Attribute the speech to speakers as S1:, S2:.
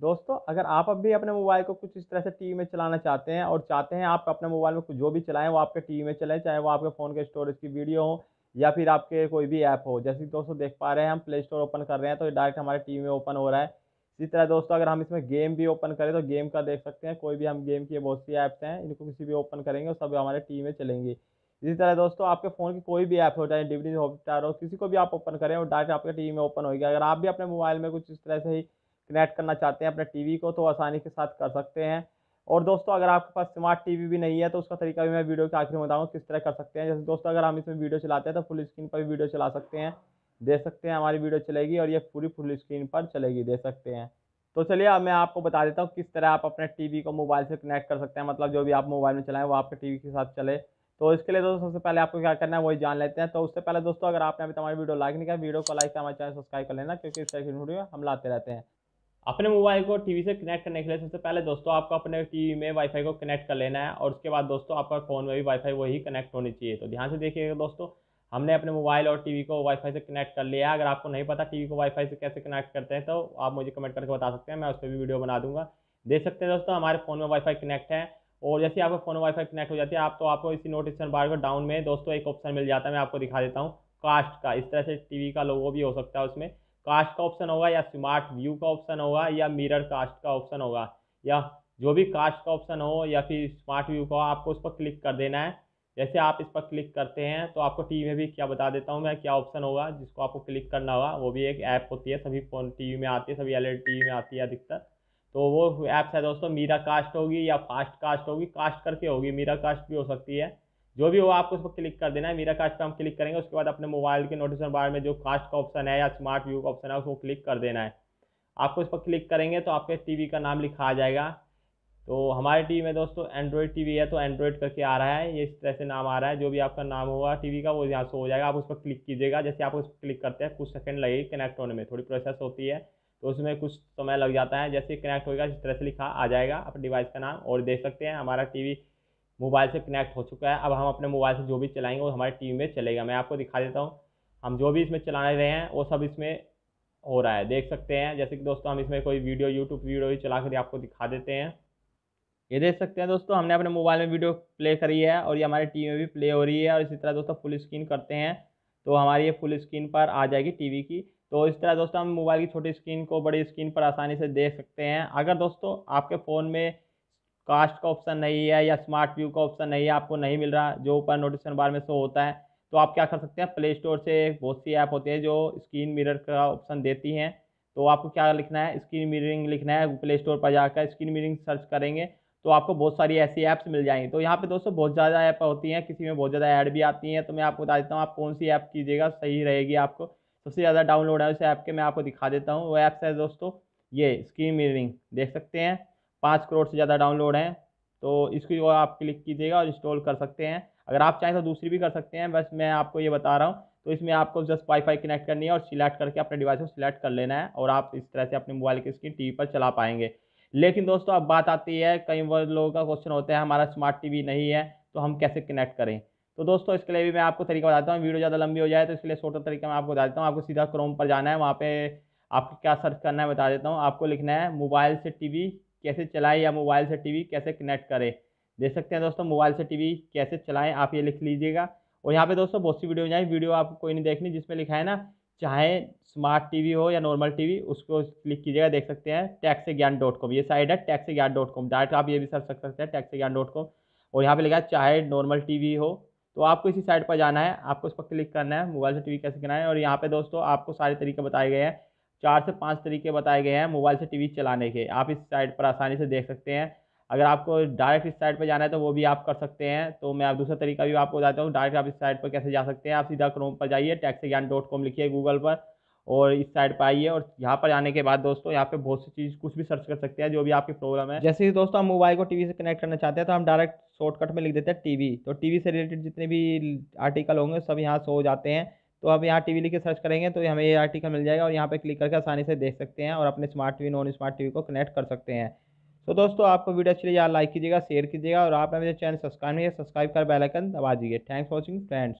S1: दोस्तों अगर आप अब भी अपने मोबाइल को कुछ इस तरह से टीवी में चलाना चाहते हैं और चाहते हैं आप अपने मोबाइल में कुछ जो भी चलाएं वो आपके टीवी में चलाएं चाहे वो आपके फ़ोन के स्टोरेज की वीडियो हो या फिर आपके कोई भी ऐप हो जैसे दोस्तों देख पा रहे हैं हम प्ले स्टोर ओपन कर रहे हैं तो डायरेक्ट हमारे टी में ओपन हो रहा है इसी तरह दोस्तों अगर हम इसमें गेम भी ओपन करें तो गेम का देख सकते हैं कोई भी हम गेम की बहुत सी ऐप्स हैं इनको किसी भी ओपन करेंगे और सब हमारे टी में चलेंगे इसी तरह दोस्तों आपके फ़ोन की कोई भी ऐप हो चाहे डिविडी हॉटस्टार हो किसी को भी आप ओपन करें और डायरेक्ट आपके टीवी में ओपन होगी अगर आप भी अपने मोबाइल में कुछ इस तरह से ही कनेक्ट करना चाहते हैं अपने टीवी को तो आसानी के साथ कर सकते हैं और दोस्तों अगर आपके पास स्मार्ट टीवी भी नहीं है तो उसका तरीका भी मैं वीडियो के आखिर में बताऊँ किस तरह कर सकते हैं जैसे दोस्तों अगर हम इसमें वीडियो चलाते हैं तो फुल स्क्रीन पर भी वीडियो चला सकते हैं दे सकते हैं हमारी वीडियो चलेगी और ये पूरी फुल स्क्रीन पर चलेगी दे सकते हैं तो चलिए अब मैं आपको बता देता हूँ किस तरह आप अपने टीवी को मोबाइल से कनेक्ट कर सकते हैं मतलब जो भी आप मोबाइल में चलाएं वो आपके टीवी के साथ चले तो इसके लिए दोस्तों सबसे पहले आपको क्या करना है वही जान लेते हैं तो उससे पहले दोस्तों अगर आपने अभी हमारी वीडियो लाइक नहीं किया वीडियो को लाइक हमारे चैनल सब्सक्राइब कर लेना क्योंकि इस तरह की वीडियो हम लाते रहते हैं अपने मोबाइल को टीवी से कनेक्ट करने के लिए सबसे पहले दोस्तों आपको अपने टीवी में वाईफाई को कनेक्ट कर लेना है और उसके बाद दोस्तों आपका फ़ोन में भी वाईफाई वही कनेक्ट होनी चाहिए तो ध्यान से देखिएगा दोस्तों हमने अपने मोबाइल और टीवी को वाईफाई से कनेक्ट कर लिया अगर आपको नहीं पता टीवी को वाईफाई से कैसे कनेक्ट करते हैं तो आप मुझे कमेंट करके बता सकते हैं मैं उस पर भी वीडियो बना दूंगा देख सकते हैं दोस्तों हमारे फ़ोन में वाईफाई कनेक्ट है और जैसे आपका फ़ोन में वाईफाई कनेक्ट हो जाती है आप तो आपको इसी नोटिफिकेशन बार को डाउन में दोस्तों एक ऑप्शन मिल जाता है मैं आपको दिखा देता हूँ कास्ट का इस तरह से टी का लोगो भी हो सकता है उसमें कास्ट का ऑप्शन होगा या स्मार्ट व्यू का ऑप्शन होगा या मिरर कास्ट का ऑप्शन होगा या जो भी कास्ट का ऑप्शन हो या फिर स्मार्ट व्यू का आपको उस पर क्लिक कर देना है जैसे आप इस पर क्लिक करते हैं तो आपको टी में भी क्या बता देता हूँ मैं क्या ऑप्शन होगा जिसको आपको क्लिक करना होगा वो भी एक ऐप होती है सभी फोन टी में आती है सभी एल टी में आती है अधिकतर तो वो ऐप्स है दोस्तों मीरा कास्ट होगी या फास्ट कास्ट होगी कास्ट करके होगी मीरा कास्ट भी हो सकती है जो भी हो आपको उस पर क्लिक कर देना है मेरा कास्ट पर हम क्लिक करेंगे उसके बाद अपने मोबाइल के नोटिफिकेशन बार में जो कास्ट का ऑप्शन है या स्मार्ट व्यू का ऑप्शन है उसको क्लिक कर देना है आपको इस पर क्लिक करेंगे तो आपके टीवी का नाम लिखा आ जाएगा तो हमारे टीवी में दोस्तों एंड्रॉयड टीवी है तो एंड्रॉयड करके आ रहा है ये इस तरह से नाम आ रहा है जो भी आपका नाम होगा टीवी का वो यहाँ से हो जाएगा आप उस पर क्लिक कीजिएगा जैसे आप उस पर क्लिक करते हैं कुछ सेकंड लगेगी कनेक्ट होने में थोड़ी प्रोसेस होती है तो उसमें कुछ समय लग जाता है जैसे कनेक्ट होगा इस तरह से लिखा आ जाएगा अपने डिवाइस का नाम और देख सकते हैं हमारा टीवी मोबाइल से कनेक्ट हो चुका है अब हम अपने मोबाइल से जो भी चलाएंगे वो हमारे टीवी में चलेगा मैं आपको दिखा देता हूँ हम जो भी इसमें चला रहे हैं वो सब इसमें हो रहा है देख सकते हैं जैसे कि दोस्तों हम इसमें कोई वीडियो यूट्यूब वीडियो भी चला कर आपको दिखा देते हैं ये देख सकते हैं दोस्तों हमने अपने मोबाइल में वीडियो प्ले करी है और ये हमारे टी में भी प्ले हो रही है और इसी तरह दोस्तों फुल स्क्रीन करते हैं तो हमारी ये फुल स्क्रीन पर आ जाएगी टी की तो इस तरह दोस्तों हम मोबाइल की छोटी स्क्रीन को बड़ी स्क्रीन पर आसानी से देख सकते हैं अगर दोस्तों आपके फ़ोन में कास्ट का ऑप्शन नहीं है या स्मार्ट व्यू का ऑप्शन नहीं है आपको नहीं मिल रहा जो ऊपर नोटिफिकेशन बार में शो होता है तो आप क्या कर सकते हैं प्ले स्टोर से बहुत सी ऐप होती है जो स्क्रीन मिरर का ऑप्शन देती हैं तो आपको क्या लिखना है स्क्रीन मिररिंग लिखना है प्ले स्टोर पर जाकर स्क्रीन मिररिंग सर्च करेंगे तो आपको बहुत सारी ऐसी ऐप्स मिल जाएंगी तो यहाँ पे दोस्तों बहुत ज़्यादा ऐप होती हैं किसी में बहुत ज़्यादा ऐड भी आती हैं तो मैं आपको बता देता हूँ आप कौन सी ऐप कीजिएगा सही रहेगी आपको सबसे ज़्यादा डाउनलोड है उस ऐप के मैं आपको दिखा देता हूँ वो ऐप्स है दोस्तों ये स्क्रीन मिररिंग देख सकते हैं पाँच करोड़ से ज़्यादा डाउनलोड हैं तो इसको आप क्लिक कीजिएगा और इंस्टॉल कर सकते हैं अगर आप चाहें तो दूसरी भी कर सकते हैं बस मैं आपको ये बता रहा हूँ तो इसमें आपको जस्ट वाईफाई कनेक्ट करनी है और सिलेक्ट करके अपने डिवाइस को सिलेक्ट कर लेना है और आप इस तरह से अपने मोबाइल की स्क्रीन टीवी पर चला पाएंगे लेकिन दोस्तों अब बात आती है कई लोगों का क्वेश्चन होता है हमारा स्मार्ट टीवी नहीं है तो हम कैसे कनेक्ट करें तो दोस्तों इसके लिए भी मैं आपको तरीका बताता हूँ वीडियो ज़्यादा लंबी हो जाए तो इसके लिए छोटा तरीका मैं आपको बता देता हूँ आपको सीधा क्रोम पर जाना है वहाँ पर आपको क्या सर्च करना है बता देता हूँ आपको लिखना है मोबाइल से टी कैसे चलाएं या मोबाइल से टीवी कैसे कनेक्ट करें देख सकते हैं दोस्तों मोबाइल से टीवी कैसे चलाएं आप ये लिख लीजिएगा और यहाँ पे दोस्तों बहुत सी वीडियो जाए वीडियो आपको कोई नहीं देखनी जिसमें लिखा है ना चाहे स्मार्ट टीवी हो या नॉर्मल टीवी उसको क्लिक कीजिएगा देख सकते हैं टैक्स ज्ञान डॉट कॉम ये साइड है tax Gyan dot com direct आप ये भी सर्च कर सकते हैं टैक्स ज्ञान डॉट कॉम और यहाँ पे लिखा है चाहे नॉर्मल टीवी हो तो आपको इसी साइट पर जाना है आपको उस पर क्लिक करना है मोबाइल से टीवी कैसे करना है और यहाँ पे दोस्तों आपको सारे तरीके बताए गए हैं चार से पाँच तरीके बताए गए हैं मोबाइल से टीवी चलाने के आप इस साइट पर आसानी से देख सकते हैं अगर आपको डायरेक्ट इस साइट पर जाना है तो वो भी आप कर सकते हैं तो मैं आप दूसरा तरीका भी आपको बताता हूँ डायरेक्ट आप इस साइट पर कैसे जा सकते हैं आप सीधा क्रोम पर जाइए टैक्स ज्ञान डॉट कॉम लिखिए गूगल पर और इस साइड पर आइए और यहाँ पर आने के बाद दोस्तों यहाँ पे बहुत सी चीज़ कुछ भी सर्च कर सकते हैं जो भी आपकी प्रॉब्लम है जैसे ही दोस्तों हम मोबाइल को टीवी से कनेक्ट करना चाहते हैं तो हम डायरेक्ट शॉर्टकट में लिख देते हैं टीवी तो टीवी से रिलेटेड जितने भी आर्टिकल होंगे सब यहाँ शो हो जाते हैं तो आप यहाँ टीवी लिख के सर्च करेंगे तो हमें ये आर्टिकल मिल जाएगा और यहाँ पर क्लिक करके आसानी से देख सकते हैं और अपने smart TV non smart TV को कनेक्ट कर सकते हैं तो दोस्तों आपको वीडियो अच्छी लगी तो यार लाइक कीजिएगा शेयर कीजिएगा और आप मेरे चैनल सब्सक्राइब नहीं है सब्सक्राइब कर बेलाइकन दबा दीजिए थैंक्स फॉर वॉचिंग फ्रेंड्स